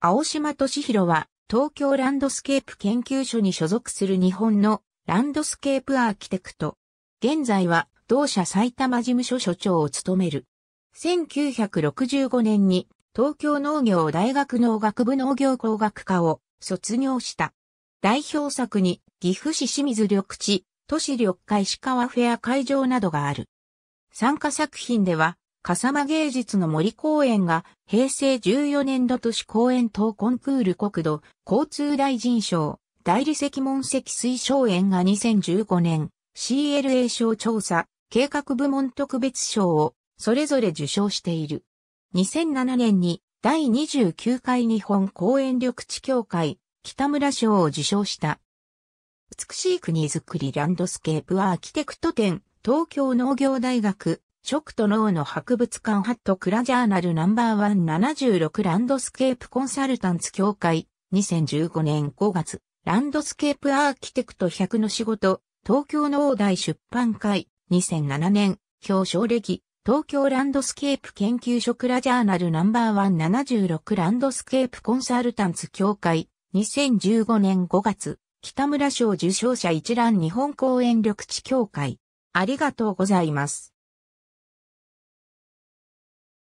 青島敏弘は東京ランドスケープ研究所に所属する日本のランドスケープアーキテクト。現在は同社埼玉事務所所長を務める。1965年に東京農業大学農学部農業工学科を卒業した。代表作に岐阜市清水緑地、都市緑海石川フェア会場などがある。参加作品では笠間芸術の森公園が平成14年度都市公園等コンクール国土交通大臣賞大理石門石水晶園が2015年 CLA 賞調査計画部門特別賞をそれぞれ受賞している。2007年に第29回日本公園緑地協会北村賞を受賞した。美しい国づくりランドスケープアーキテクト展東京農業大学食と脳の博物館ハットクラジャーナルナンバーワン7 6ランドスケープコンサルタンツ協会2015年5月ランドスケープアーキテクト100の仕事東京農大出版会2007年表彰歴東京ランドスケープ研究所クラジャーナルナンバーワン7 6ランドスケープコンサルタンツ協会2015年5月北村賞受賞者一覧日本公園緑地協会ありがとうございます。